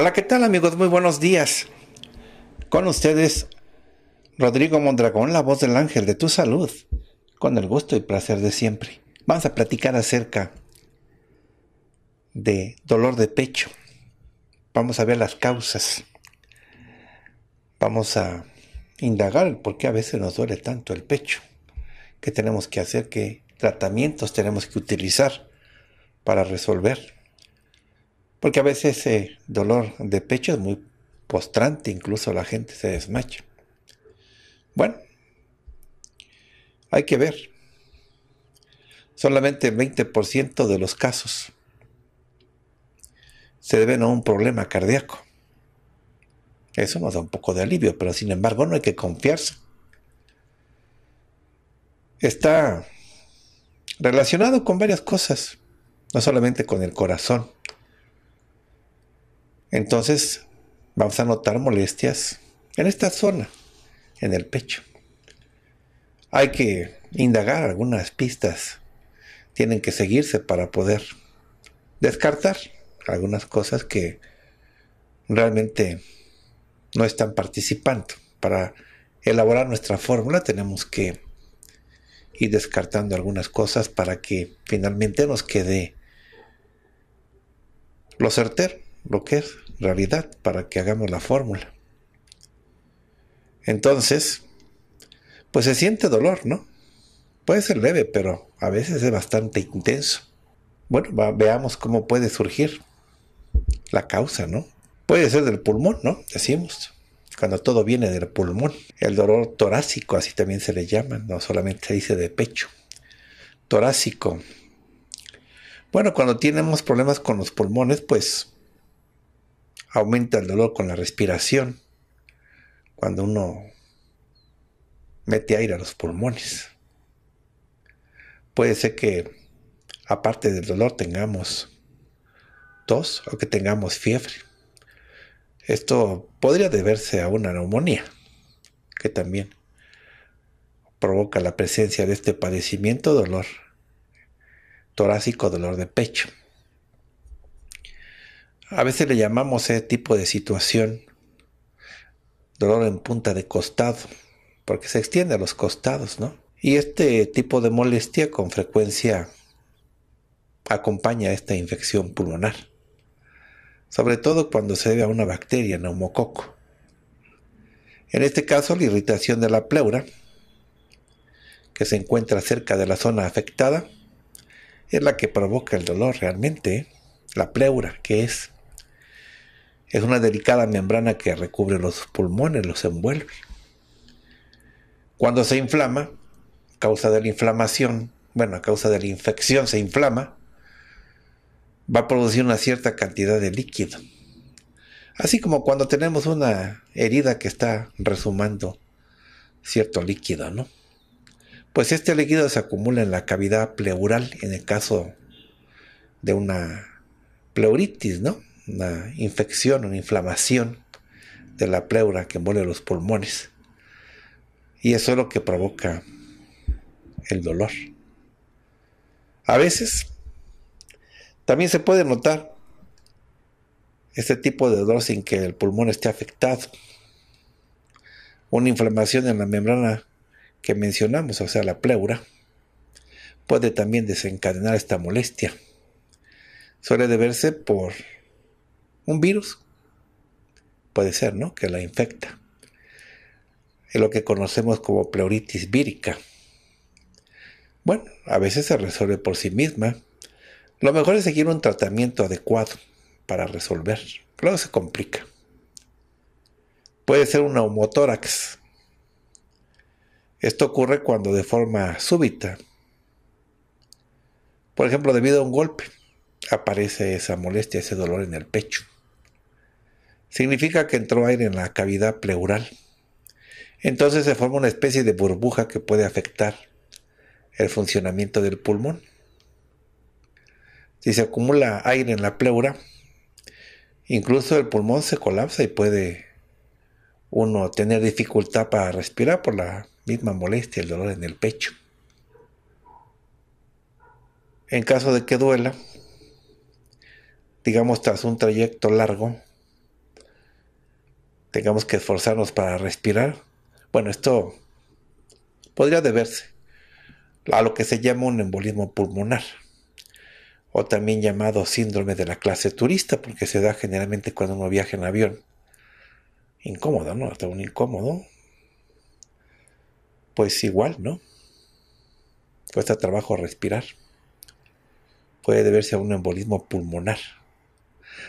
Hola, ¿qué tal amigos? Muy buenos días. Con ustedes, Rodrigo Mondragón, la voz del ángel de tu salud, con el gusto y placer de siempre. Vamos a platicar acerca de dolor de pecho. Vamos a ver las causas. Vamos a indagar por qué a veces nos duele tanto el pecho. ¿Qué tenemos que hacer? ¿Qué tratamientos tenemos que utilizar para resolver? Porque a veces ese dolor de pecho es muy postrante, incluso la gente se desmacha. Bueno, hay que ver. Solamente el 20% de los casos se deben a un problema cardíaco. Eso nos da un poco de alivio, pero sin embargo no hay que confiarse. Está relacionado con varias cosas, no solamente con el corazón. Entonces vamos a notar molestias en esta zona, en el pecho. Hay que indagar algunas pistas. Tienen que seguirse para poder descartar algunas cosas que realmente no están participando. Para elaborar nuestra fórmula tenemos que ir descartando algunas cosas para que finalmente nos quede lo certero lo que es realidad para que hagamos la fórmula. Entonces, pues se siente dolor, ¿no? Puede ser leve, pero a veces es bastante intenso. Bueno, veamos cómo puede surgir la causa, ¿no? Puede ser del pulmón, ¿no? Decimos, cuando todo viene del pulmón. El dolor torácico, así también se le llama, no solamente se dice de pecho. Torácico. Bueno, cuando tenemos problemas con los pulmones, pues aumenta el dolor con la respiración, cuando uno mete aire a los pulmones. Puede ser que, aparte del dolor, tengamos tos o que tengamos fiebre. Esto podría deberse a una neumonía, que también provoca la presencia de este padecimiento, dolor torácico, dolor de pecho. A veces le llamamos ese tipo de situación dolor en punta de costado, porque se extiende a los costados, ¿no? Y este tipo de molestia con frecuencia acompaña a esta infección pulmonar, sobre todo cuando se debe a una bacteria neumococo. En este caso, la irritación de la pleura, que se encuentra cerca de la zona afectada, es la que provoca el dolor realmente, ¿eh? la pleura, que es es una delicada membrana que recubre los pulmones, los envuelve. Cuando se inflama, a causa de la inflamación, bueno, a causa de la infección se inflama, va a producir una cierta cantidad de líquido. Así como cuando tenemos una herida que está resumando cierto líquido, ¿no? Pues este líquido se acumula en la cavidad pleural en el caso de una pleuritis, ¿no? una infección, una inflamación de la pleura que envuelve los pulmones. Y eso es lo que provoca el dolor. A veces también se puede notar este tipo de dolor sin que el pulmón esté afectado. Una inflamación en la membrana que mencionamos, o sea, la pleura, puede también desencadenar esta molestia. Suele deberse por un virus. Puede ser, ¿no? Que la infecta. Es lo que conocemos como pleuritis vírica. Bueno, a veces se resuelve por sí misma. Lo mejor es seguir un tratamiento adecuado para resolver. Claro, se complica. Puede ser un neumotórax. Esto ocurre cuando de forma súbita, por ejemplo, debido a un golpe, aparece esa molestia, ese dolor en el pecho significa que entró aire en la cavidad pleural. Entonces se forma una especie de burbuja que puede afectar el funcionamiento del pulmón. Si se acumula aire en la pleura, incluso el pulmón se colapsa y puede uno tener dificultad para respirar por la misma molestia, el dolor en el pecho. En caso de que duela, digamos tras un trayecto largo, tengamos que esforzarnos para respirar. Bueno, esto podría deberse a lo que se llama un embolismo pulmonar, o también llamado síndrome de la clase turista, porque se da generalmente cuando uno viaja en avión. Incómodo, ¿no? Hasta un incómodo. Pues igual, ¿no? Cuesta trabajo respirar. Puede deberse a un embolismo pulmonar.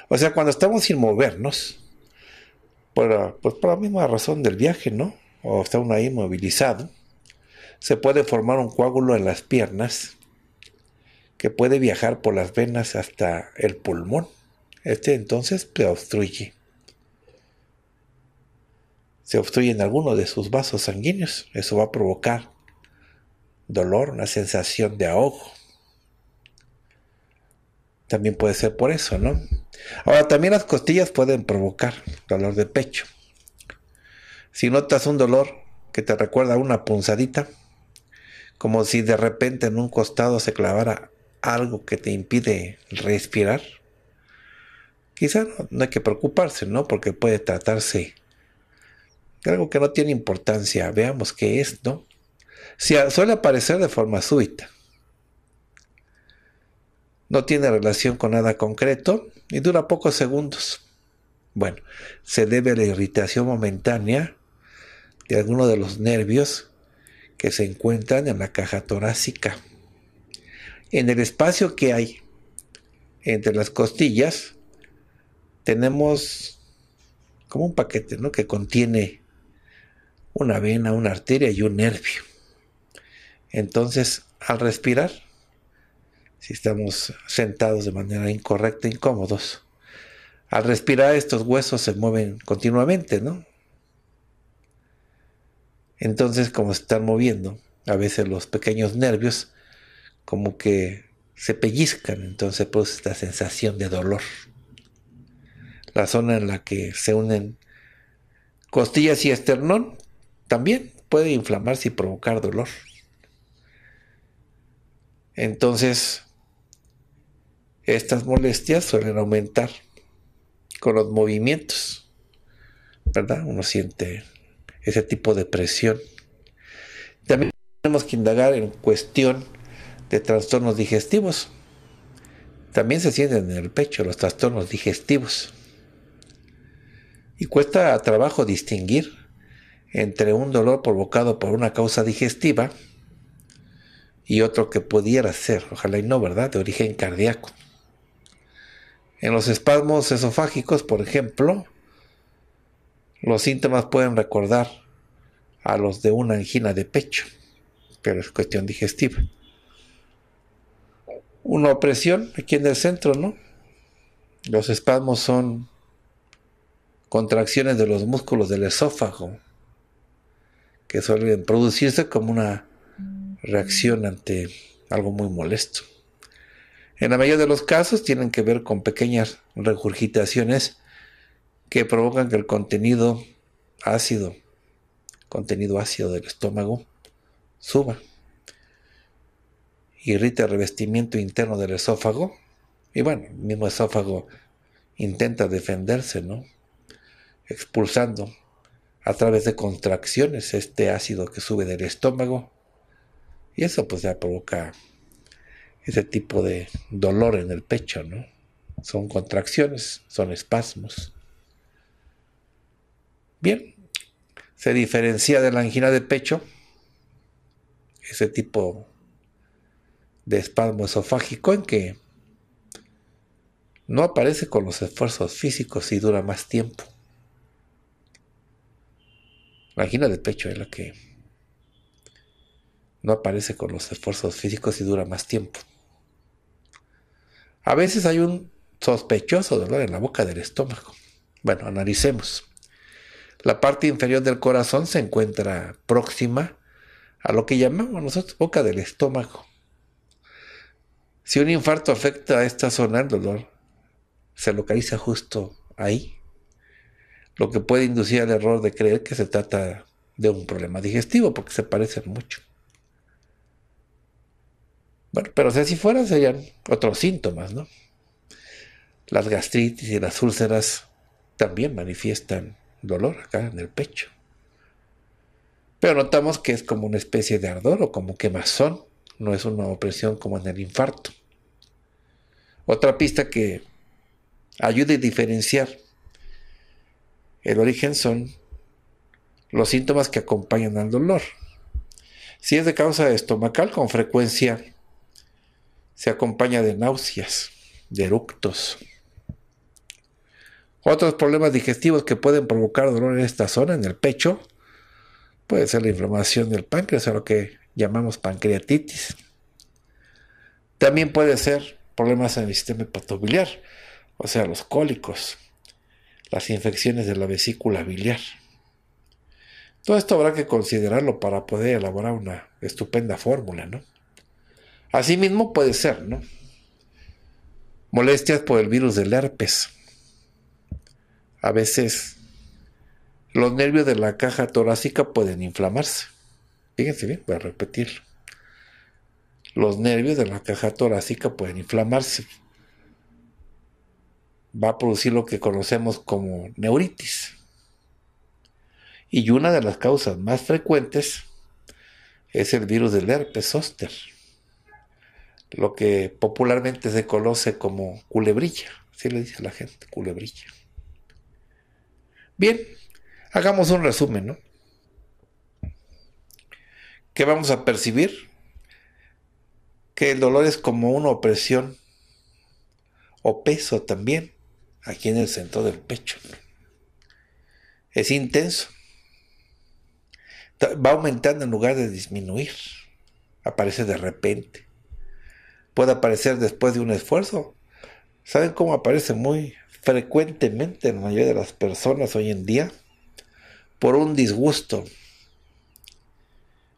O sea, cuando estamos sin movernos, por, pues, por la misma razón del viaje, ¿no? O está uno ahí movilizado. Se puede formar un coágulo en las piernas que puede viajar por las venas hasta el pulmón. Este entonces se obstruye. Se obstruye en alguno de sus vasos sanguíneos. Eso va a provocar dolor, una sensación de ahogo. También puede ser por eso, ¿no? Ahora, también las costillas pueden provocar dolor de pecho. Si notas un dolor que te recuerda a una punzadita, como si de repente en un costado se clavara algo que te impide respirar, quizá no, hay que preocuparse, ¿no? Porque puede tratarse de algo que no tiene importancia. Veamos qué es, ¿no? Si suele aparecer de forma súbita, no tiene relación con nada concreto y dura pocos segundos. Bueno, se debe a la irritación momentánea de alguno de los nervios que se encuentran en la caja torácica. En el espacio que hay entre las costillas, tenemos como un paquete ¿no? que contiene una vena, una arteria y un nervio. Entonces, al respirar, si estamos sentados de manera incorrecta, incómodos. Al respirar estos huesos se mueven continuamente, ¿no? Entonces, como se están moviendo, a veces los pequeños nervios como que se pellizcan, entonces pues esta sensación de dolor. La zona en la que se unen costillas y esternón también puede inflamarse y provocar dolor. Entonces, estas molestias suelen aumentar con los movimientos, ¿verdad? Uno siente ese tipo de presión. También tenemos que indagar en cuestión de trastornos digestivos. También se sienten en el pecho los trastornos digestivos. Y cuesta trabajo distinguir entre un dolor provocado por una causa digestiva y otro que pudiera ser, ojalá y no, ¿verdad?, de origen cardíaco. En los espasmos esofágicos, por ejemplo, los síntomas pueden recordar a los de una angina de pecho, pero es cuestión digestiva. Una opresión aquí en el centro, ¿no? Los espasmos son contracciones de los músculos del esófago que suelen producirse como una reacción ante algo muy molesto. En la mayoría de los casos tienen que ver con pequeñas regurgitaciones que provocan que el contenido ácido, contenido ácido del estómago, suba. Irrita el revestimiento interno del esófago. Y bueno, el mismo esófago intenta defenderse, ¿no? Expulsando a través de contracciones este ácido que sube del estómago. Y eso pues ya provoca ese tipo de dolor en el pecho, ¿no? Son contracciones, son espasmos. Bien, se diferencia de la angina de pecho, ese tipo de espasmo esofágico en que no aparece con los esfuerzos físicos y dura más tiempo. La angina de pecho es la que no aparece con los esfuerzos físicos y dura más tiempo. A veces hay un sospechoso dolor en la boca del estómago. Bueno, analicemos. La parte inferior del corazón se encuentra próxima a lo que llamamos nosotros boca del estómago. Si un infarto afecta a esta zona, el dolor se localiza justo ahí, lo que puede inducir al error de creer que se trata de un problema digestivo, porque se parecen mucho. Bueno, pero si así si fuera, serían otros síntomas, ¿no? Las gastritis y las úlceras también manifiestan dolor acá en el pecho. Pero notamos que es como una especie de ardor o como quemazón, no es una opresión como en el infarto. Otra pista que ayude a diferenciar el origen son los síntomas que acompañan al dolor. Si es de causa estomacal, con frecuencia se acompaña de náuseas, de eructos. Otros problemas digestivos que pueden provocar dolor en esta zona, en el pecho, puede ser la inflamación del páncreas o lo que llamamos pancreatitis. También puede ser problemas en el sistema hepatobiliar, o sea, los cólicos, las infecciones de la vesícula biliar. Todo esto habrá que considerarlo para poder elaborar una estupenda fórmula, ¿no? Asimismo puede ser, ¿no? Molestias por el virus del herpes. A veces los nervios de la caja torácica pueden inflamarse. Fíjense bien, voy a repetirlo. Los nervios de la caja torácica pueden inflamarse. Va a producir lo que conocemos como neuritis. Y una de las causas más frecuentes es el virus del herpes zóster lo que popularmente se conoce como culebrilla. Así le dice a la gente, culebrilla. Bien, hagamos un resumen, ¿no? ¿Qué vamos a percibir? Que el dolor es como una opresión o peso también aquí en el centro del pecho. Es intenso. Va aumentando en lugar de disminuir. Aparece de repente puede aparecer después de un esfuerzo. ¿Saben cómo aparece muy frecuentemente en la mayoría de las personas hoy en día? Por un disgusto.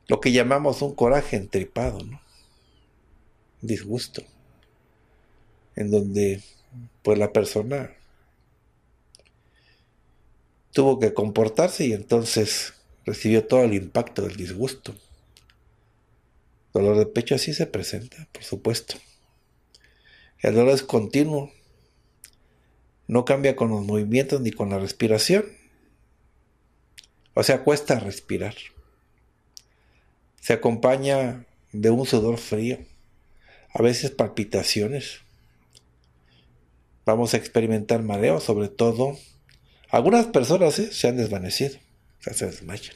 Lo que llamamos un coraje entripado, ¿no? Disgusto. En donde, pues la persona tuvo que comportarse y entonces recibió todo el impacto del disgusto. Dolor de pecho así se presenta, por supuesto. El dolor es continuo. No cambia con los movimientos ni con la respiración. O sea, cuesta respirar. Se acompaña de un sudor frío, a veces palpitaciones. Vamos a experimentar mareos, sobre todo. Algunas personas ¿eh? se han desvanecido, se desmayan.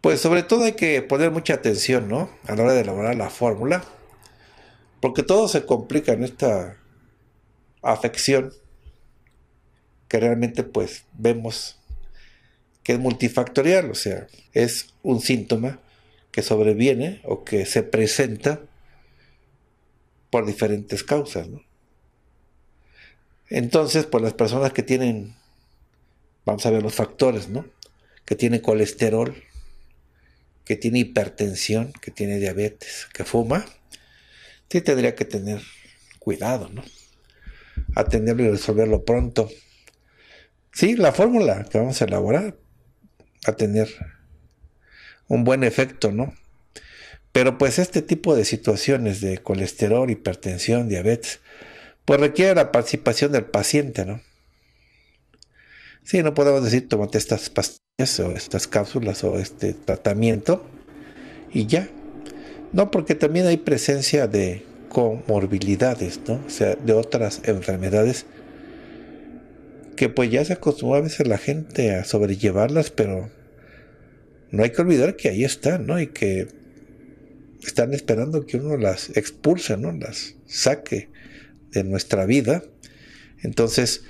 Pues sobre todo hay que poner mucha atención, A la hora de elaborar la fórmula, porque todo se complica en esta afección que realmente pues vemos que es multifactorial, o sea, es un síntoma que sobreviene o que se presenta por diferentes causas. ¿no? Entonces, pues las personas que tienen, vamos a ver los factores, ¿no? Que tienen colesterol, que tiene hipertensión, que tiene diabetes, que fuma, sí tendría que tener cuidado, ¿no? Atenderlo y resolverlo pronto. Sí, la fórmula que vamos a elaborar va a tener un buen efecto, ¿no? Pero pues este tipo de situaciones de colesterol, hipertensión, diabetes, pues requiere la participación del paciente, ¿no? Sí, no podemos decir tomate estas pastillas o estas cápsulas o este tratamiento y ya. No, porque también hay presencia de comorbilidades, ¿no? O sea, de otras enfermedades que pues ya se acostumbra a veces la gente a sobrellevarlas, pero no hay que olvidar que ahí están, ¿no? Y que están esperando que uno las expulse, ¿no? Las saque de nuestra vida. Entonces,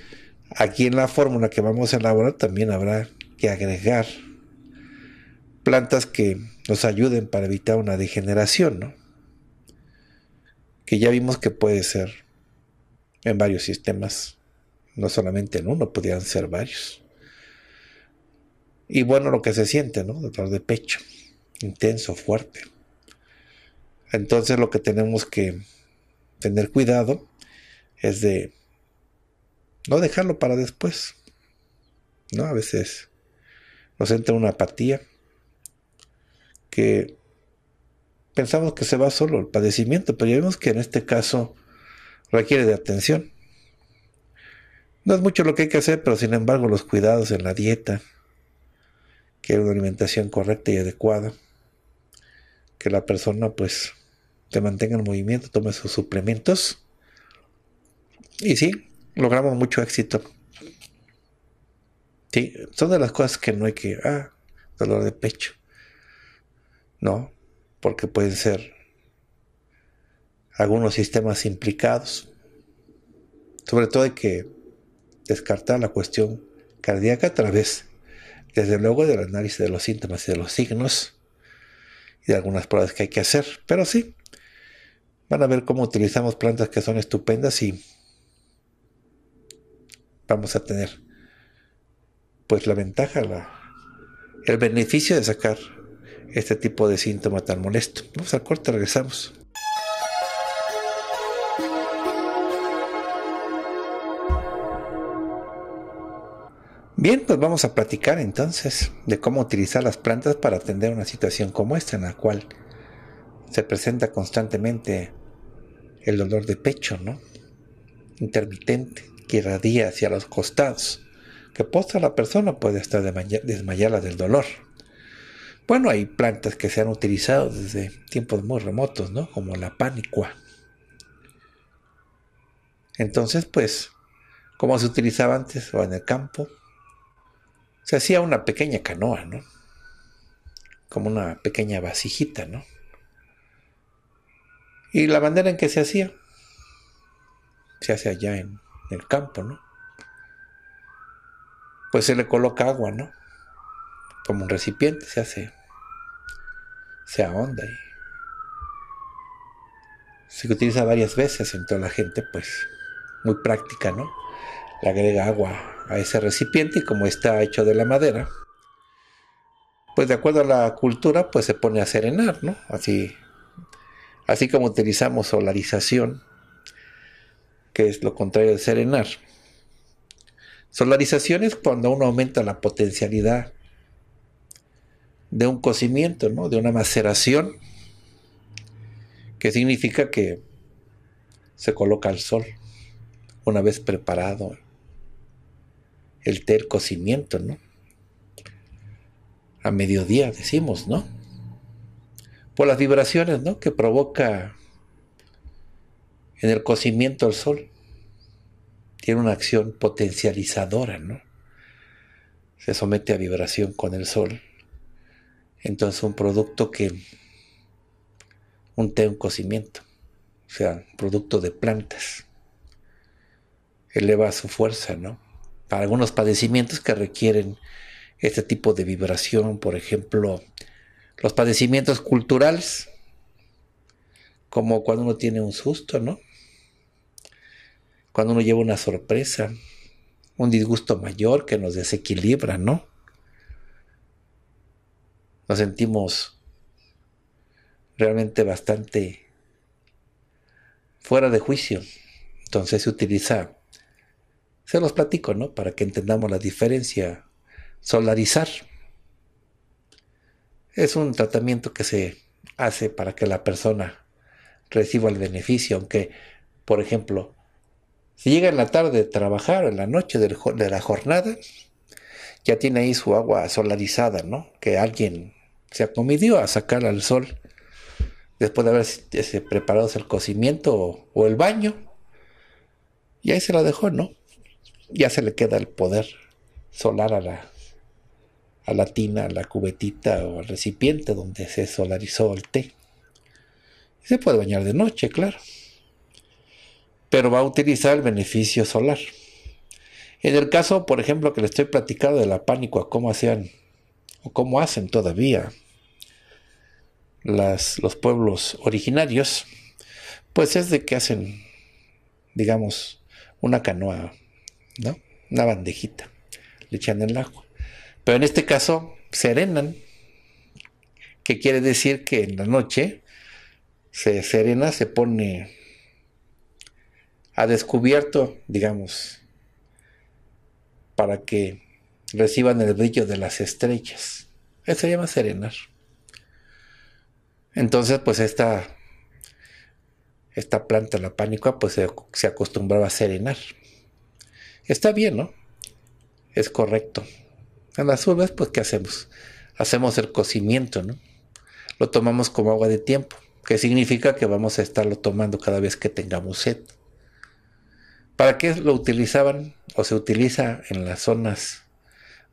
aquí en la fórmula que vamos a elaborar también habrá que agregar plantas que nos ayuden para evitar una degeneración, ¿no? Que ya vimos que puede ser en varios sistemas, no solamente en uno, podrían ser varios. Y bueno, lo que se siente, ¿no? Dolor de pecho, intenso, fuerte. Entonces lo que tenemos que tener cuidado es de no dejarlo para después. ¿No? A veces nos entra una apatía que pensamos que se va solo el padecimiento, pero ya vemos que en este caso requiere de atención. No es mucho lo que hay que hacer, pero sin embargo los cuidados en la dieta, que hay una alimentación correcta y adecuada, que la persona pues te mantenga en movimiento, tome sus suplementos. Y sí, logramos mucho éxito Sí, son de las cosas que no hay que, ah, dolor de pecho. No, porque pueden ser algunos sistemas implicados. Sobre todo hay que descartar la cuestión cardíaca a través, desde luego, del análisis de los síntomas y de los signos y de algunas pruebas que hay que hacer. Pero sí, van a ver cómo utilizamos plantas que son estupendas y vamos a tener pues la ventaja, el beneficio de sacar este tipo de síntoma tan molesto. Vamos al corte, regresamos. Bien, pues vamos a platicar entonces de cómo utilizar las plantas para atender una situación como esta en la cual se presenta constantemente el dolor de pecho, ¿no? Intermitente, que irradia hacia los costados que posta la persona puede estar desmayada del dolor. Bueno, hay plantas que se han utilizado desde tiempos muy remotos, ¿no? Como la pánicua. Entonces, pues, como se utilizaba antes o en el campo, se hacía una pequeña canoa, ¿no? Como una pequeña vasijita, ¿no? Y la bandera en que se hacía, se hace allá en el campo, ¿no? pues se le coloca agua, ¿no? Como un recipiente se hace, se ahonda y se utiliza varias veces, entre la gente pues muy práctica, ¿no? Le agrega agua a ese recipiente y como está hecho de la madera, pues de acuerdo a la cultura pues se pone a serenar, ¿no? Así, así como utilizamos solarización, que es lo contrario de serenar Solarización es cuando uno aumenta la potencialidad de un cocimiento, ¿no? de una maceración, que significa que se coloca al sol una vez preparado el ter cocimiento, ¿no? A mediodía decimos, ¿no? Por las vibraciones, ¿no? Que provoca en el cocimiento el sol tiene una acción potencializadora, ¿no? Se somete a vibración con el sol. Entonces un producto que un té, un cocimiento, o sea, producto de plantas, eleva su fuerza, ¿no? Para algunos padecimientos que requieren este tipo de vibración, por ejemplo, los padecimientos culturales, como cuando uno tiene un susto, ¿no? cuando uno lleva una sorpresa, un disgusto mayor que nos desequilibra, ¿no? Nos sentimos realmente bastante fuera de juicio. Entonces se utiliza, se los platico, ¿no? Para que entendamos la diferencia. Solarizar es un tratamiento que se hace para que la persona reciba el beneficio, aunque, por ejemplo, si llega en la tarde de trabajar o en la noche de la jornada, ya tiene ahí su agua solarizada, ¿no? Que alguien se acomidió a sacar al sol después de haberse preparado el cocimiento o, el baño. Y ahí se la dejó, ¿no? Ya se le queda el poder solar a la, a la tina, a la cubetita o al recipiente donde se solarizó el té. Se puede bañar de noche, claro pero va a utilizar el beneficio solar. En el caso, por ejemplo, que le estoy platicando de la pánico cómo hacían o cómo hacen todavía las, los pueblos originarios, pues es de que hacen, digamos, una canoa, ¿no? Una bandejita, le echan el agua. Pero en este caso, serenan, que quiere decir que en la noche se serena, se pone ha descubierto, digamos, para que reciban el brillo de las estrellas. Eso se llama serenar. Entonces, pues esta, esta planta, la pánica, pues se, se acostumbraba a serenar. Está bien, ¿no? Es correcto. En las uvas, pues, ¿qué hacemos? Hacemos el cocimiento, ¿no? Lo tomamos como agua de tiempo, que significa que vamos a estarlo tomando cada vez que tengamos sed. ¿Para qué lo utilizaban o se utiliza en las zonas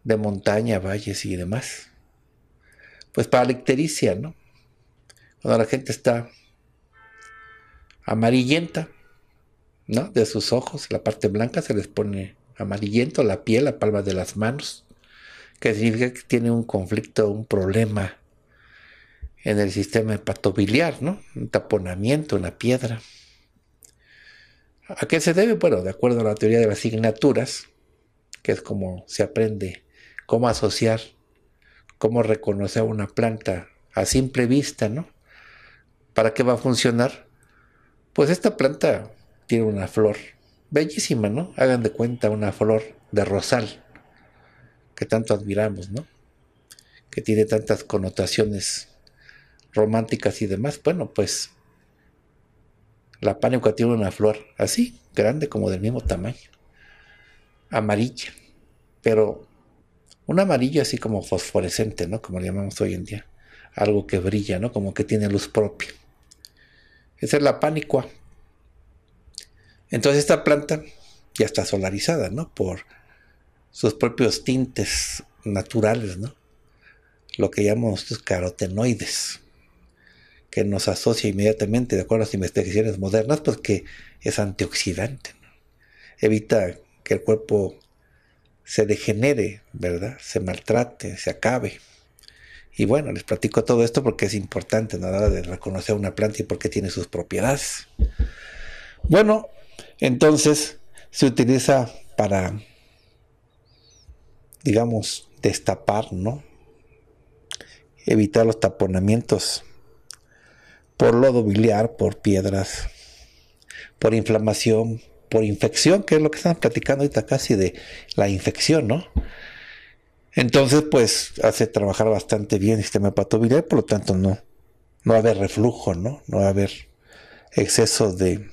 de montaña, valles y demás? Pues para la ictericia, ¿no? Cuando la gente está amarillenta, ¿no? De sus ojos, la parte blanca se les pone amarillento, la piel, la palma de las manos, que significa que tiene un conflicto, un problema en el sistema hepatobiliar, ¿no? Un taponamiento, una piedra. ¿A qué se debe? Bueno, de acuerdo a la teoría de las asignaturas, que es como se aprende cómo asociar, cómo reconocer una planta a simple vista, ¿no? ¿Para qué va a funcionar? Pues esta planta tiene una flor bellísima, ¿no? Hagan de cuenta una flor de rosal que tanto admiramos, ¿no? Que tiene tantas connotaciones románticas y demás. Bueno, pues la pánico tiene una flor así, grande, como del mismo tamaño. Amarilla. Pero un amarillo así como fosforescente, ¿no? Como le llamamos hoy en día. Algo que brilla, ¿no? Como que tiene luz propia. Esa es la pánicoa. Entonces esta planta ya está solarizada, ¿no? Por sus propios tintes naturales, ¿no? Lo que llamamos carotenoides que nos asocia inmediatamente, de acuerdo a las investigaciones modernas, pues que es antioxidante. Evita que el cuerpo se degenere, ¿verdad? Se maltrate, se acabe. Y bueno, les platico todo esto porque es importante ¿no? de reconocer una planta y porque tiene sus propiedades. Bueno, entonces se utiliza para, digamos, destapar, ¿no? Evitar los taponamientos por lodo biliar, por piedras, por inflamación, por infección, que es lo que están platicando ahorita casi de la infección, ¿no? Entonces, pues hace trabajar bastante bien el sistema hepatobiliar, por lo tanto, no, no va a haber reflujo, ¿no? No va a haber exceso de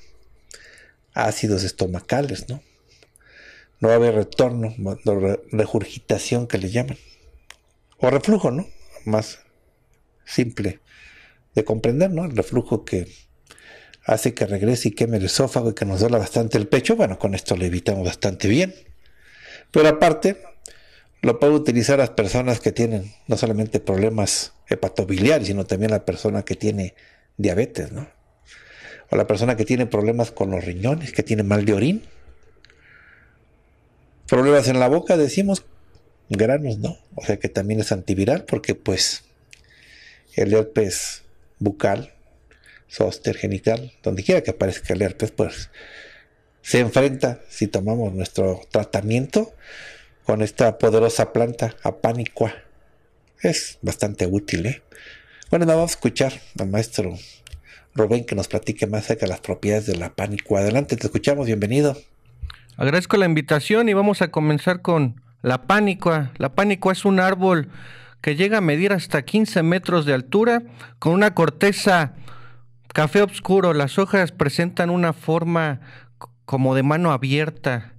ácidos estomacales, ¿no? No va a haber retorno, regurgitación que le llaman. O reflujo, ¿no? Más simple de comprender, ¿no? El reflujo que hace que regrese y queme el esófago y que nos duela bastante el pecho. Bueno, con esto lo evitamos bastante bien. Pero aparte, lo puedo utilizar las personas que tienen no solamente problemas hepatobiliares, sino también la persona que tiene diabetes, ¿no? O la persona que tiene problemas con los riñones, que tiene mal de orín. Problemas en la boca, decimos, granos, ¿no? O sea que también es antiviral porque pues el herpes bucal, zóster, genital, donde quiera que aparezca el herpes, pues se enfrenta, si tomamos nuestro tratamiento, con esta poderosa planta apánicua. Es bastante útil, ¿eh? Bueno, vamos a escuchar al maestro Rubén que nos platique más acerca de las propiedades de la pánico. Adelante, te escuchamos, bienvenido. Agradezco la invitación y vamos a comenzar con la pánico. La pánico es un árbol que llega a medir hasta 15 metros de altura, con una corteza café oscuro. Las hojas presentan una forma como de mano abierta.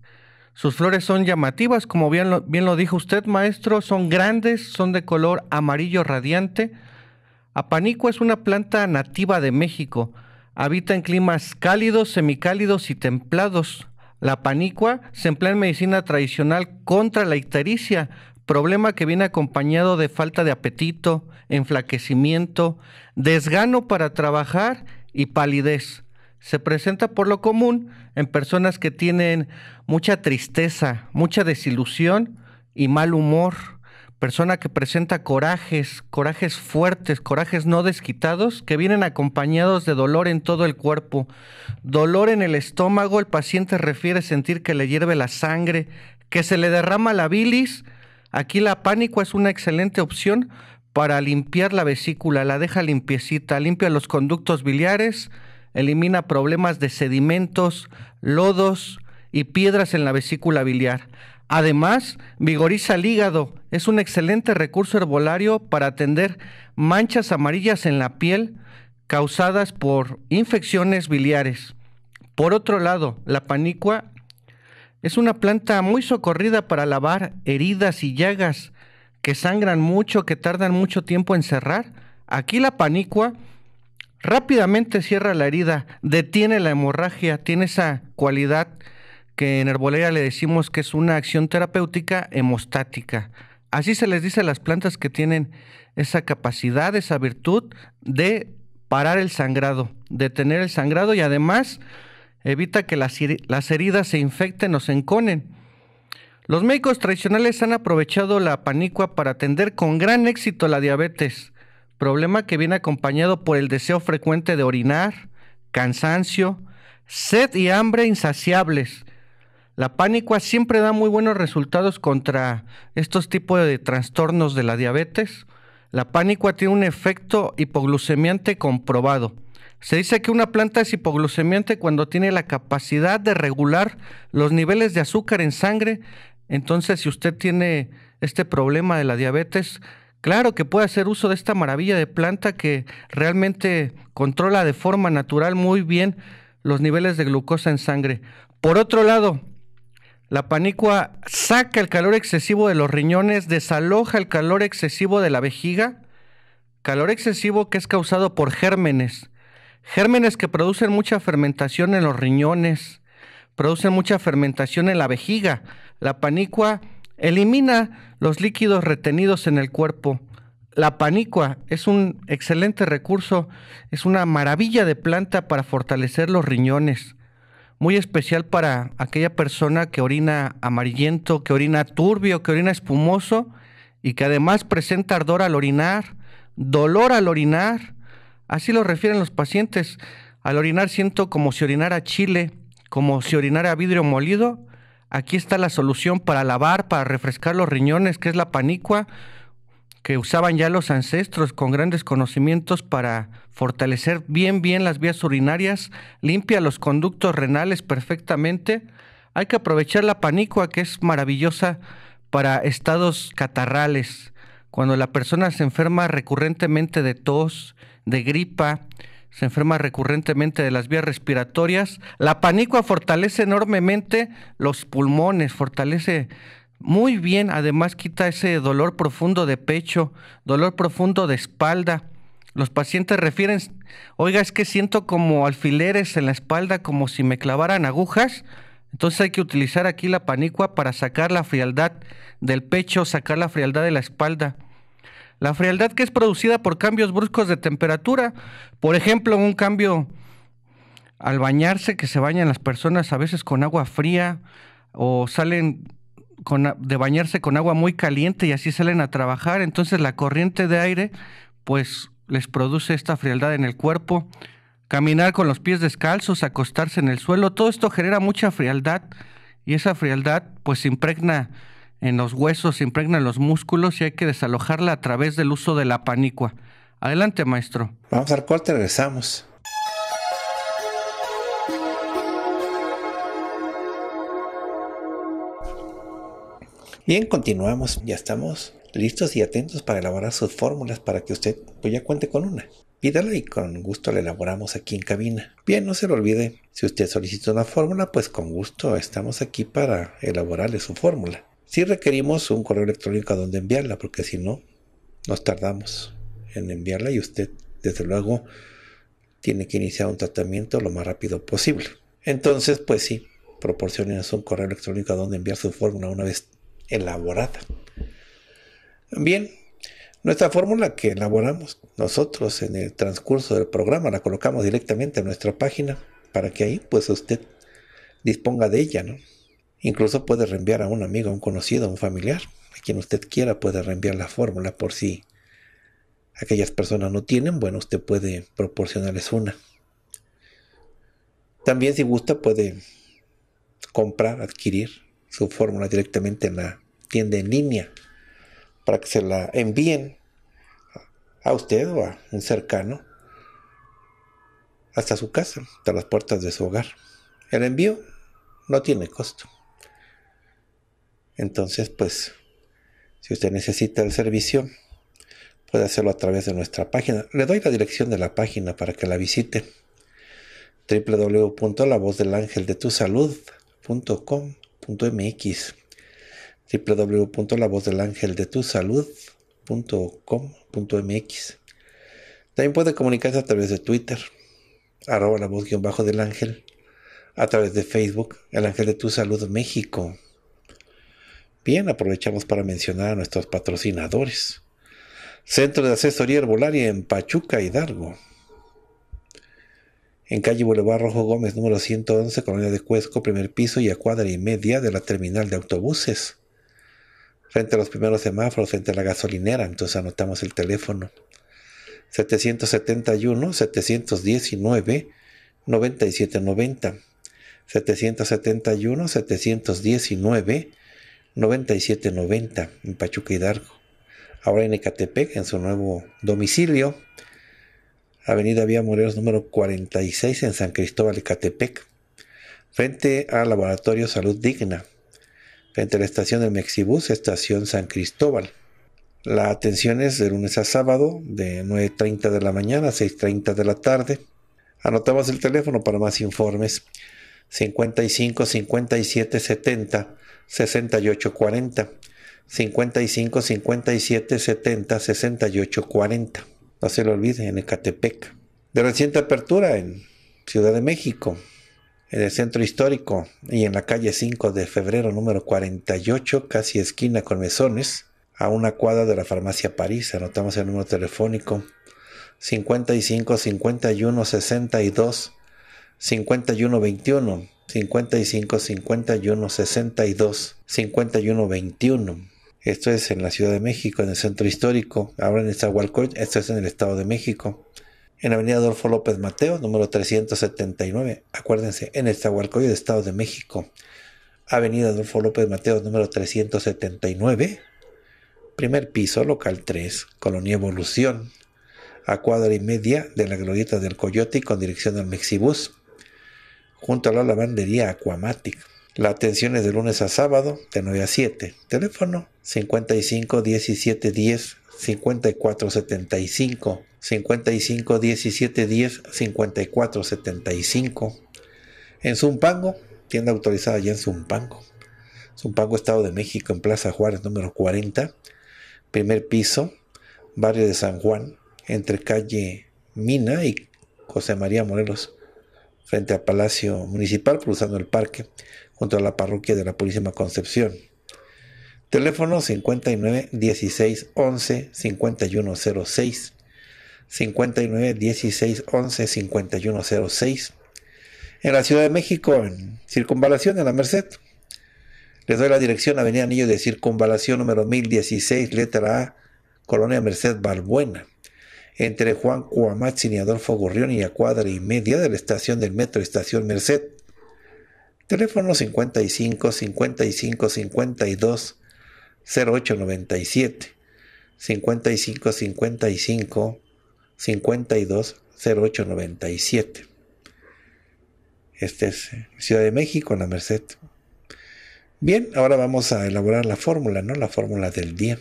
Sus flores son llamativas, como bien lo, dijo usted, maestro, son grandes, son de color amarillo radiante. Apanicua es una planta nativa de México. Habita en climas cálidos, semicálidos y templados. La Apanicua se emplea en medicina tradicional contra la ictericia, problema que viene acompañado de falta de apetito, enflaquecimiento, desgano para trabajar y palidez. Se presenta por lo común en personas que tienen mucha tristeza, mucha desilusión y mal humor. Persona que presenta corajes, corajes fuertes, corajes no desquitados, que vienen acompañados de dolor en todo el cuerpo. Dolor en el estómago, el paciente refiere sentir que le hierve la sangre, que se le derrama la bilis Aquí la pánico es una excelente opción para limpiar la vesícula, la deja limpiecita, limpia los conductos biliares, elimina problemas de sedimentos, lodos y piedras en la vesícula biliar. Además, vigoriza el hígado. Es un excelente recurso herbolario para atender manchas amarillas en la piel causadas por infecciones biliares. Por otro lado, la panicua es una planta muy socorrida para lavar heridas y llagas que sangran mucho, que tardan mucho tiempo en cerrar. Aquí la panicua rápidamente cierra la herida, detiene la hemorragia, tiene esa cualidad que en herbolera le decimos que es una acción terapéutica hemostática. Así se les dice a las plantas que tienen esa capacidad, esa virtud de parar el sangrado, detener el sangrado y además evita que las, heridas se infecten o se enconen. Los médicos tradicionales han aprovechado la panicua para atender con gran éxito la diabetes, problema que viene acompañado por el deseo frecuente de orinar, cansancio, sed y hambre insaciables. La panicua siempre da muy buenos resultados contra estos tipos de trastornos de la diabetes. La panicua tiene un efecto hipoglucemiante comprobado. Se dice que una planta es hipoglucemiante cuando tiene la capacidad de regular los niveles de azúcar en sangre. Entonces, si usted tiene este problema de la diabetes, claro que puede hacer uso de esta maravilla de planta que realmente controla de forma natural muy bien los niveles de glucosa en sangre. Por otro lado, la panicua saca el calor excesivo de los riñones, desaloja el calor excesivo de la vejiga, calor excesivo que es causado por gérmenes. Gérmenes que producen mucha fermentación en los riñones, producen mucha fermentación en la vejiga. La panicua elimina los líquidos retenidos en el cuerpo. La panicua es un excelente recurso, es una maravilla de planta para fortalecer los riñones. Muy especial para aquella persona que orina amarillento, que orina turbio, que orina espumoso y que además presenta ardor al orinar, dolor al orinar, Así lo refieren los pacientes. Al orinar siento como si orinara chile, como si orinara vidrio molido. Aquí está la solución para lavar, para refrescar los riñones, que es la panicua, que usaban ya los ancestros con grandes conocimientos para fortalecer bien, bien las vías urinarias, limpia los conductos renales perfectamente. Hay que aprovechar la panicua, que es maravillosa para estados catarrales, cuando la persona se enferma recurrentemente de tos, de gripa, se enferma recurrentemente de las vías respiratorias. La panicua fortalece enormemente los pulmones, fortalece muy bien, además quita ese dolor profundo de pecho, dolor profundo de espalda. Los pacientes refieren, oiga, es que siento como alfileres en la espalda, como si me clavaran agujas. Entonces hay que utilizar aquí la panicua para sacar la frialdad del pecho, sacar la frialdad de la espalda. La frialdad que es producida por cambios bruscos de temperatura, por ejemplo, un cambio al bañarse que se bañan las personas a veces con agua fría o salen de bañarse con agua muy caliente y así salen a trabajar, entonces la corriente de aire pues les produce esta frialdad en el cuerpo. Caminar con los pies descalzos, acostarse en el suelo, todo esto genera mucha frialdad y esa frialdad pues impregna en los huesos, se impregnan los músculos y hay que desalojarla a través del uso de la panicua. Adelante, maestro. Vamos al corte, regresamos. Bien, continuamos. Ya estamos listos y atentos para elaborar sus fórmulas para que usted pues ya cuente con una. Pídala y con gusto la elaboramos aquí en cabina. Bien, no se lo olvide, si usted solicita una fórmula, pues con gusto estamos aquí para elaborarle su fórmula. Si requerimos un correo electrónico a donde enviarla, porque si no, nos tardamos en enviarla y usted, desde luego, tiene que iniciar un tratamiento lo más rápido posible. Entonces, pues sí, proporcionenos un correo electrónico a donde enviar su fórmula una vez elaborada. Bien, nuestra fórmula que elaboramos nosotros en el transcurso del programa la colocamos directamente en nuestra página para que ahí pues usted disponga de ella, ¿no? Incluso puede reenviar a un amigo, a un conocido, a un familiar. A quien usted quiera puede reenviar la fórmula por si aquellas personas no tienen. Bueno, usted puede proporcionarles una. También si gusta puede comprar, adquirir su fórmula directamente en la tienda en línea para que se la envíen a usted o a un cercano hasta su casa, hasta las puertas de su hogar. El envío no tiene costo. Entonces, pues, si usted necesita el servicio, puede hacerlo a través de nuestra página. Le doy la dirección de la página para que la visite. www.lavozdelangeldetusalud.com.mx www.lavozdelangeldetusalud.com.mx También puede comunicarse a través de Twitter, arroba la voz guión del ángel, a través de Facebook, el ángel de tu salud México Bien, aprovechamos para mencionar a nuestros patrocinadores. Centro de Asesoría Herbolaria en Pachuca, Hidalgo. En calle Boulevard Rojo Gómez, número 111, Colonia de Cuesco, primer piso y a cuadra y media de la terminal de autobuses. Frente a los primeros semáforos, frente a la gasolinera, entonces anotamos el teléfono. 771-719-9790. 771-719-9790. 9790 en Pachuca Hidalgo. Ahora en Ecatepec, en su nuevo domicilio. Avenida Vía Morelos número 46 en San Cristóbal, Ecatepec. Frente al Laboratorio Salud Digna. Frente a la estación del Mexibus, estación San Cristóbal. La atención es de lunes a sábado, de 9.30 de la mañana a 6.30 de la tarde. Anotamos el teléfono para más informes. 55 57 70 6840. 55 57 70 68 40. No se lo olvide, en Ecatepec. De reciente apertura en Ciudad de México, en el centro histórico y en la calle 5 de febrero número 48, casi esquina con mesones, a una cuadra de la farmacia París. Anotamos el número telefónico 55 51 62 51 21. 55 51 62 51 21. Esto es en la Ciudad de México, en el centro histórico. Ahora en Zahualcóyotl, esto es en el Estado de México. En Avenida Adolfo López Mateo, número 379. Acuérdense, en el del Estado de México. Avenida Adolfo López Mateo, número 379. Primer piso, local 3, Colonia Evolución. A cuadra y media de la glorieta del Coyote con dirección al Mexibus junto a la lavandería Aquamatic. La atención es de lunes a sábado, de 9 a 7. Teléfono 55 17 10 54 75. 55 17 10 54 75. En Zumpango, tienda autorizada ya en Zumpango. Zumpango, Estado de México, en Plaza Juárez, número 40. Primer piso, barrio de San Juan, entre calle Mina y José María Morelos frente al Palacio Municipal, cruzando el parque, junto a la parroquia de la Purísima Concepción. Teléfono 59 16 5106. 59 16 5106. En la Ciudad de México, en Circunvalación de la Merced. Les doy la dirección Avenida Anillo de Circunvalación número 1016, letra A, Colonia Merced Balbuena entre Juan Cuamachin y Adolfo Gurrión y a cuadra y media de la estación del metro Estación Merced. Teléfono 55 55 52 0897 55 55 52 0897. Este es Ciudad de México, la Merced. Bien, ahora vamos a elaborar la fórmula, ¿no? La fórmula del día.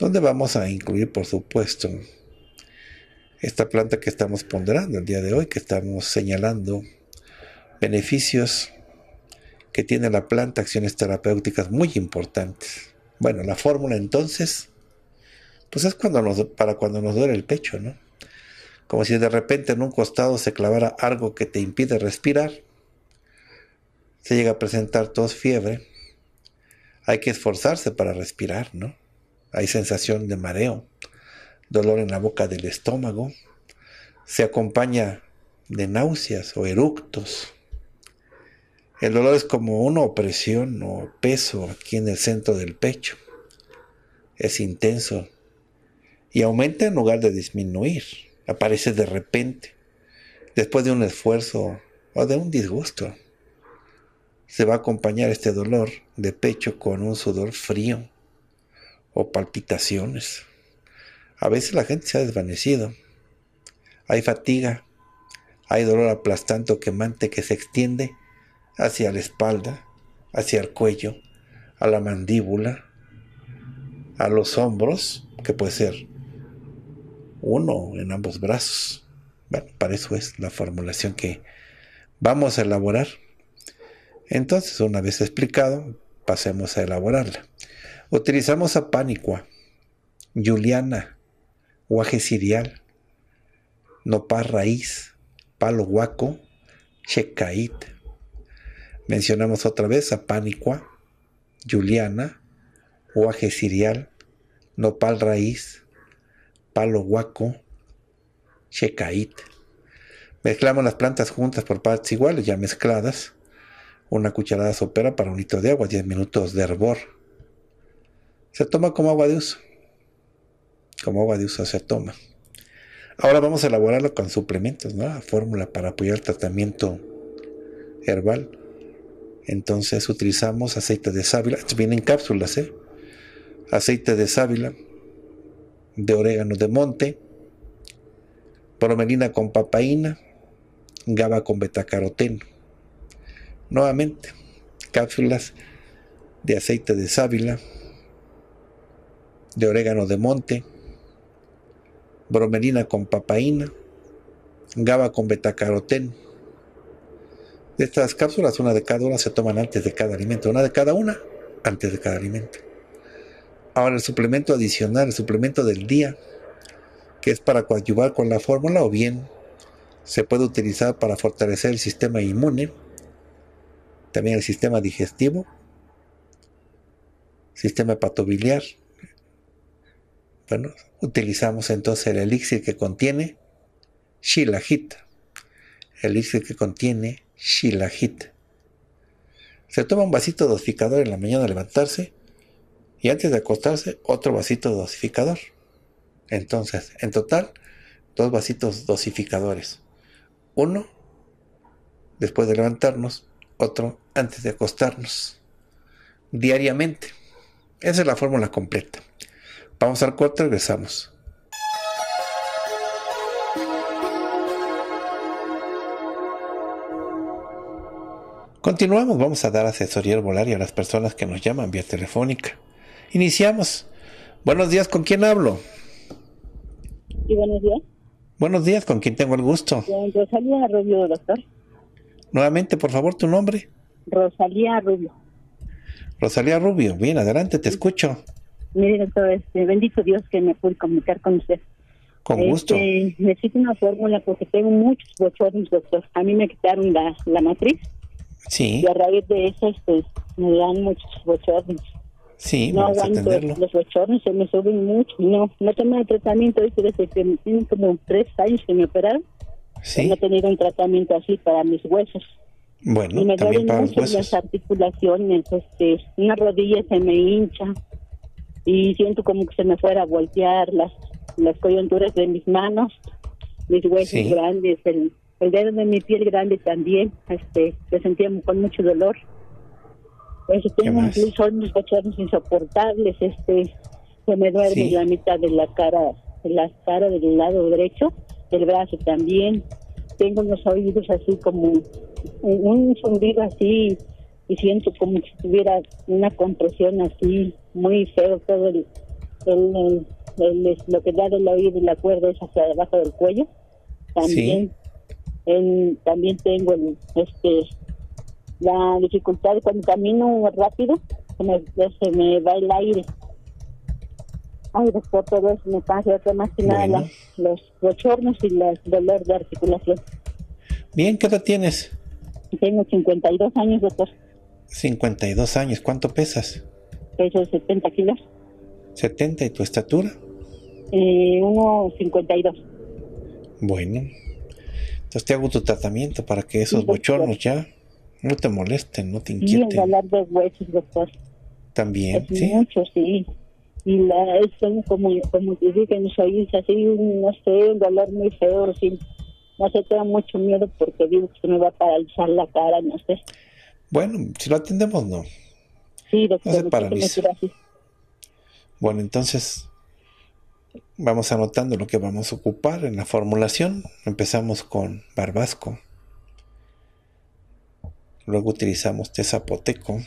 ¿Dónde vamos a incluir, por supuesto, esta planta que estamos ponderando el día de hoy, que estamos señalando beneficios que tiene la planta, acciones terapéuticas muy importantes. Bueno, la fórmula entonces, pues es cuando nos, para cuando nos duele el pecho, ¿no? Como si de repente en un costado se clavara algo que te impide respirar. Se llega a presentar tos, fiebre. Hay que esforzarse para respirar, ¿no? hay sensación de mareo, dolor en la boca del estómago, se acompaña de náuseas o eructos. El dolor es como una opresión o peso aquí en el centro del pecho. Es intenso y aumenta en lugar de disminuir. Aparece de repente, después de un esfuerzo o de un disgusto. Se va a acompañar este dolor de pecho con un sudor frío o palpitaciones. A veces la gente se ha desvanecido. Hay fatiga, hay dolor aplastante o quemante que se extiende hacia la espalda, hacia el cuello, a la mandíbula, a los hombros, que puede ser uno en ambos brazos. Bueno, para eso es la formulación que vamos a elaborar. Entonces, una vez explicado, pasemos a elaborarla. Utilizamos a Juliana, Guaje Sirial, nopal Raíz, Palo Huaco, Checait. Mencionamos otra vez a Juliana, Guaje Sirial, Nopal Raíz, Palo Huaco, Checait. Mezclamos las plantas juntas por partes iguales, ya mezcladas. Una cucharada sopera para un litro de agua, 10 minutos de hervor. Se toma como agua de uso. Como agua de uso se toma. Ahora vamos a elaborarlo con suplementos, ¿no? La fórmula para apoyar el tratamiento herbal. Entonces utilizamos aceite de sábila. vienen cápsulas, ¿eh? Aceite de sábila, de orégano de monte, bromelina con papaína, GABA con betacaroteno. Nuevamente, cápsulas de aceite de sábila, de orégano de monte, bromelina con papaína, GABA con betacaroteno. estas cápsulas, una de cada una se toman antes de cada alimento, una de cada una antes de cada alimento. Ahora el suplemento adicional, el suplemento del día, que es para coadyuvar con la fórmula o bien se puede utilizar para fortalecer el sistema inmune, también el sistema digestivo, sistema hepatobiliar, bueno, utilizamos entonces el elixir que contiene Shilajit. elixir que contiene Shilajit. Se toma un vasito dosificador en la mañana al levantarse y antes de acostarse otro vasito dosificador. Entonces, en total, dos vasitos dosificadores. Uno después de levantarnos, otro antes de acostarnos. Diariamente. Esa es la fórmula completa. Vamos al corte, regresamos. Continuamos, vamos a dar asesoría volario a las personas que nos llaman vía telefónica. Iniciamos. Buenos días, ¿con quién hablo? buenos días. Buenos días, ¿con quién tengo el gusto? Rosalía Rubio, doctor. Nuevamente, por favor, tu nombre. Rosalía Rubio. Rosalía Rubio, bien, adelante, te escucho. Mire, doctor, este, eh, bendito Dios que me pude comunicar con usted. Con este, gusto. necesito una fórmula porque tengo muchos bochornos, doctor. A mí me quitaron la, matriz. Sí. Y a raíz de eso, pues, me dan muchos bochornos. Sí, no aguanto los bochornos, se me suben mucho. No, no tengo tratamiento desde este que me tienen como tres años que me operaron. Sí. No he tenido un tratamiento así para mis huesos. Bueno, y me también para mucho las articulaciones, este, una rodilla se me hincha, y siento como que se me fuera a voltear las, las coyunturas de mis manos, mis huesos grandes, el, dedo de mi piel grande también, este, se sentía con mucho dolor. Pues tengo incluso unos cachorros insoportables, este, se me duerme la mitad de la cara, de la cara del lado derecho, el brazo también. Tengo los oídos así como un, un zumbido así y siento como si tuviera una compresión así, muy feo todo el, lo que da del oído y la cuerda es hacia debajo del cuello. También, también tengo este, la dificultad cuando camino rápido, se me, se me va el aire. Ay, después todo eso me pasa, más que nada los bochornos y los dolor de articulación. Bien, ¿qué edad tienes? Tengo 52 años, de doctor. 52 años, ¿cuánto pesas? Peso 70 kilos. ¿70 y tu estatura? Eh, 1,52. Bueno, entonces te hago tu tratamiento para que esos bochornos ya no te molesten, no te inquieten. Y dos huesos, doctor. También, es sí. Mucho, sí. Y la, es como, como te dije, mis oídos así, no sé, un dolor muy feo, sí. No sé, tengo mucho miedo porque digo que se me va a paralizar la cara, no sé. Bueno, si lo atendemos, no. Sí, doctor. No Bueno, entonces vamos anotando lo que vamos a ocupar en la formulación. Empezamos con barbasco. Luego utilizamos té zapoteco,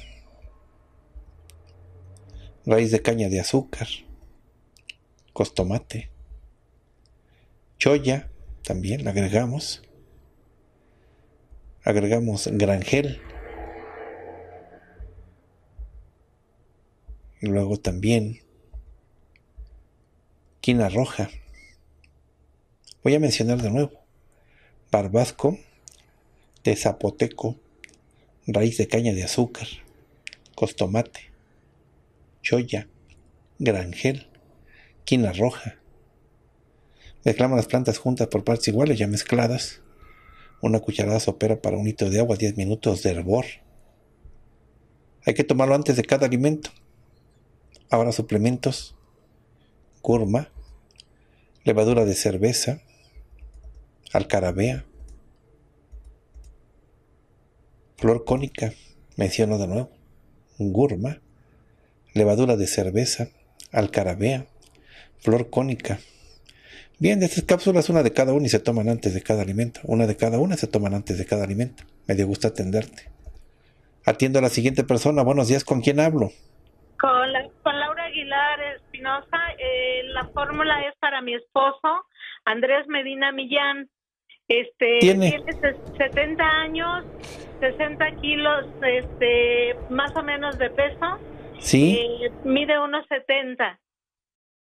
raíz de caña de azúcar, costomate, choya, también la agregamos. Agregamos granjel, luego también Quina Roja. Voy a mencionar de nuevo Barbasco, de zapoteco, raíz de caña de azúcar, costomate, choya, granjel, quina roja. Mezclamos las plantas juntas por partes iguales, ya mezcladas. Una cucharada sopera para un litro de agua, 10 minutos de hervor. Hay que tomarlo antes de cada alimento. Ahora suplementos, gurma, levadura de cerveza, alcarabea, flor cónica, menciono de nuevo, gurma, levadura de cerveza, alcarabea, flor cónica. Bien, de estas cápsulas, una de cada una y se toman antes de cada alimento. Una de cada una se toman antes de cada alimento. Me dio gusto atenderte. Atiendo a la siguiente persona. Buenos días, ¿con quién hablo? Con, Laura Aguilar Espinosa, eh, la fórmula es para mi esposo, Andrés Medina Millán. Este, ¿Tiene? tiene 70 años, 60 kilos este, más o menos de peso. Sí. Eh, mide unos 70.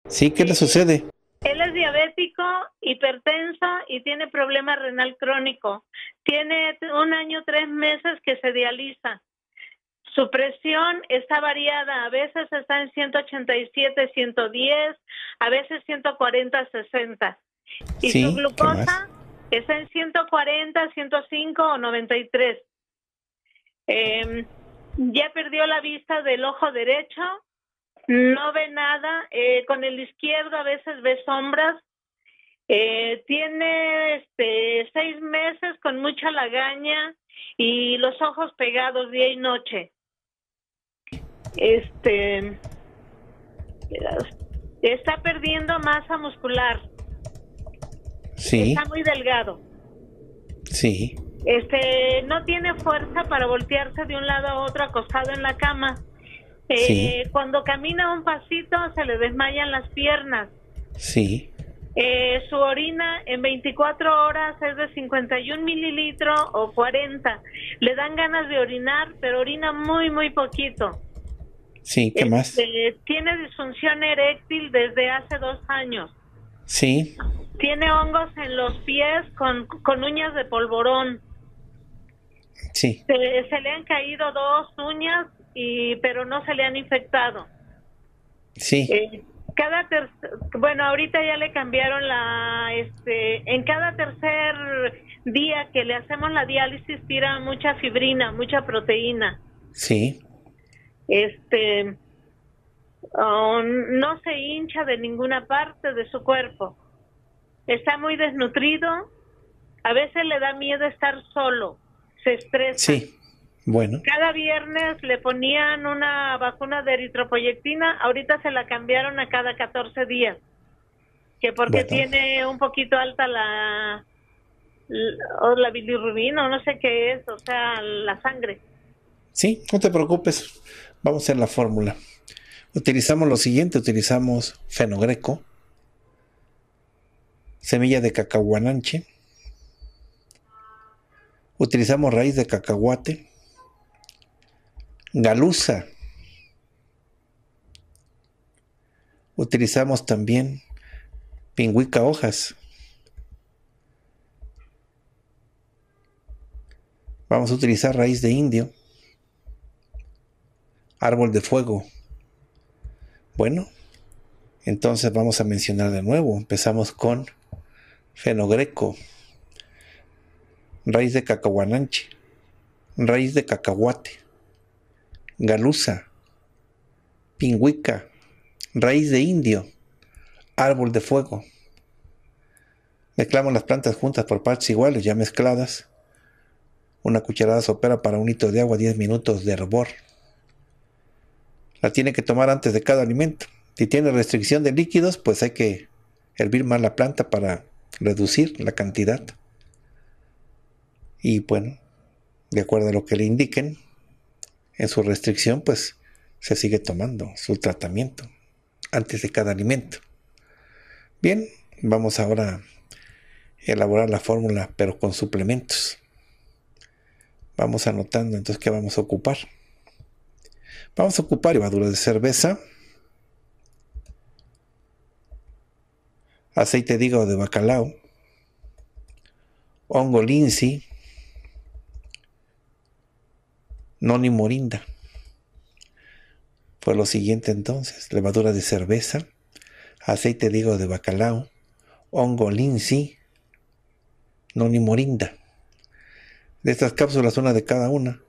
Sí, ¿qué le sucede? Él es diabético, hipertenso y tiene problema renal crónico. Tiene un año, tres meses que se dializa. Su presión está variada, a veces está en 187, 110, a veces 140, 60. Y su glucosa está en 140, 105 o 93. Em, ya perdió la vista del ojo derecho, no ve nada, eh, con el izquierdo a veces ve sombras, eh, tiene este, seis meses con mucha lagaña y los ojos pegados día y noche. Este está perdiendo masa muscular. Sí. Está muy delgado. Sí. Este no tiene fuerza para voltearse de un lado a otro acostado en la cama. Eh, Cuando camina un pasito se le desmayan las piernas. Sí. Eh, su orina en 24 horas es de 51 mililitros o 40. Le dan ganas de orinar, pero orina muy, muy poquito. Sí, ¿qué más? Este, tiene disfunción eréctil desde hace dos años. Sí. Tiene hongos en los pies con, con uñas de polvorón. Sí. Se, le han caído dos uñas, y, pero no se le han infectado. Sí. Eh, cada ter bueno, ahorita ya le cambiaron la, este, en cada tercer día que le hacemos la diálisis tira mucha fibrina, mucha proteína. Sí este um, no se hincha de ninguna parte de su cuerpo. Está muy desnutrido, a veces le da miedo estar solo, se estresa. Sí. Bueno. Cada viernes le ponían una vacuna de eritropoyectina ahorita se la cambiaron a cada 14 días, que porque tiene un poquito alta la, o la bilirrubina o no sé qué es, o sea, la sangre. Sí, no te preocupes. Vamos a hacer la fórmula. Utilizamos lo siguiente, utilizamos fenogreco, semilla de cacahuananche, utilizamos raíz de cacahuate, galusa, utilizamos también pingüica hojas. Vamos a utilizar raíz de indio árbol de fuego. Bueno, entonces vamos a mencionar de nuevo. Empezamos con fenogreco, raíz de cacahuananche, raíz de cacahuate, galusa, pingüica, raíz de indio, árbol de fuego. Mezclamos las plantas juntas por partes iguales, ya mezcladas. Una cucharada sopera para un litro de agua, 10 minutos de hervor la tiene que tomar antes de cada alimento. Si tiene restricción de líquidos, pues hay que hervir más la planta para reducir la cantidad. Y bueno, de acuerdo a lo que le indiquen, en su restricción, pues se sigue tomando su tratamiento antes de cada alimento. Bien, vamos ahora a elaborar la fórmula, pero con suplementos. Vamos anotando entonces qué vamos a ocupar. Vamos a ocupar levadura de cerveza, aceite de hígado de bacalao, hongo linsi, noni morinda. Fue lo siguiente entonces, levadura de cerveza, aceite de hígado de bacalao, hongo linsi, noni morinda. De estas cápsulas, una de cada una,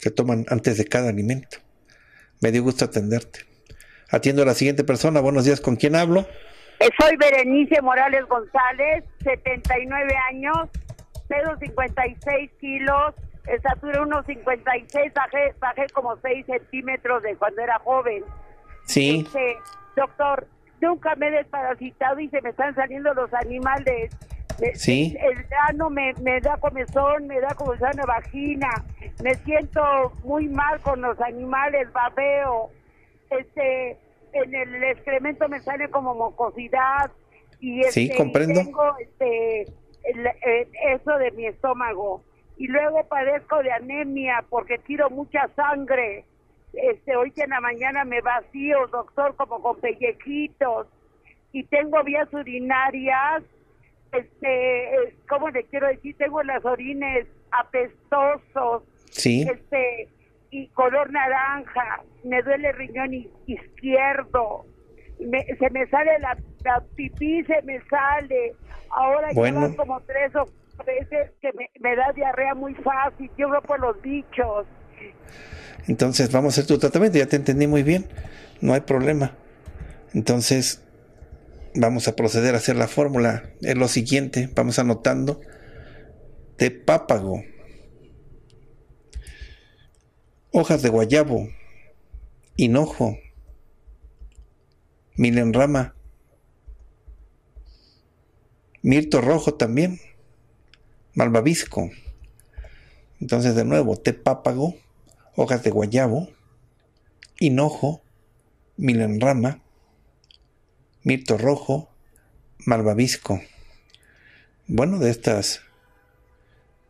que toman antes de cada alimento. Me dio gusto atenderte. Atiendo a la siguiente persona. Buenos días, ¿con quién hablo? Eh, soy Berenice Morales González, 79 años, peso 56 kilos, estatura 1,56, bajé, bajé como 6 centímetros de cuando era joven. Sí. Este, doctor, nunca me he desparasitado y se me están saliendo los animales. Sí. El, ano grano me, me, da comezón, me da como como de vagina, me siento muy mal con los animales, babeo, este, en el excremento me sale como mocosidad y sí, este, comprendo. tengo este, eso de mi estómago y luego padezco de anemia porque tiro mucha sangre. Este, hoy en la mañana me vacío, doctor, como con pellejitos y tengo vías urinarias este, ¿cómo le quiero decir? Tengo las orines apestosos. Este, y color naranja. Me duele el riñón izquierdo. se me sale la, la, pipí, se me sale. Ahora como tres o veces que me, da diarrea muy fácil. Yo por los bichos. Entonces vamos a hacer tu tratamiento. Ya te entendí muy bien. No hay problema. Entonces, Vamos a proceder a hacer la fórmula. Es lo siguiente, vamos anotando. De pápago. Hojas de guayabo. Hinojo. Milenrama. Mirto rojo también. Malvavisco. Entonces de nuevo, té pápago, hojas de guayabo, hinojo, milenrama, mirto rojo, malvavisco. Bueno, de estas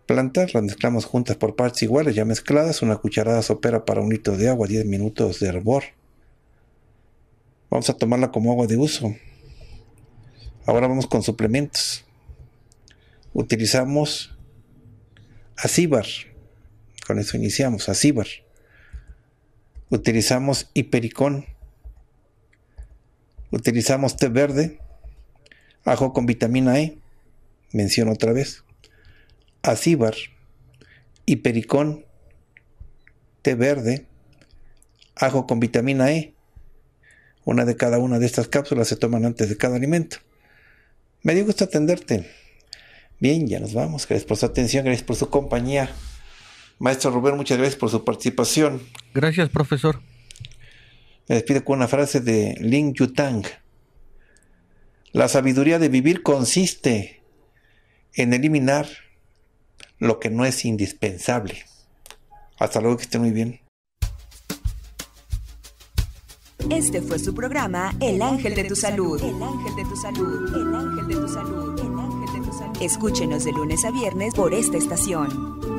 plantas las mezclamos juntas por partes iguales, ya mezcladas, una cucharada sopera para un litro de agua, 10 minutos de hervor. Vamos a tomarla como agua de uso. Ahora vamos con suplementos. Utilizamos acíbar. Con eso iniciamos, acíbar. Utilizamos hipericón Utilizamos té verde, ajo con vitamina E, menciono otra vez, acíbar, hipericón, té verde, ajo con vitamina E. Una de cada una de estas cápsulas se toman antes de cada alimento. Me dio gusto atenderte. Bien, ya nos vamos. Gracias por su atención, gracias por su compañía. Maestro Rubén, muchas gracias por su participación. Gracias, profesor. Me despido con una frase de Ling Yutang. La sabiduría de vivir consiste en eliminar lo que no es indispensable. Hasta luego, que estén muy bien. Este fue su programa El Ángel de tu Salud. El Ángel de tu Salud. de Salud. El Ángel de tu Salud. Escúchenos de lunes a viernes por esta estación.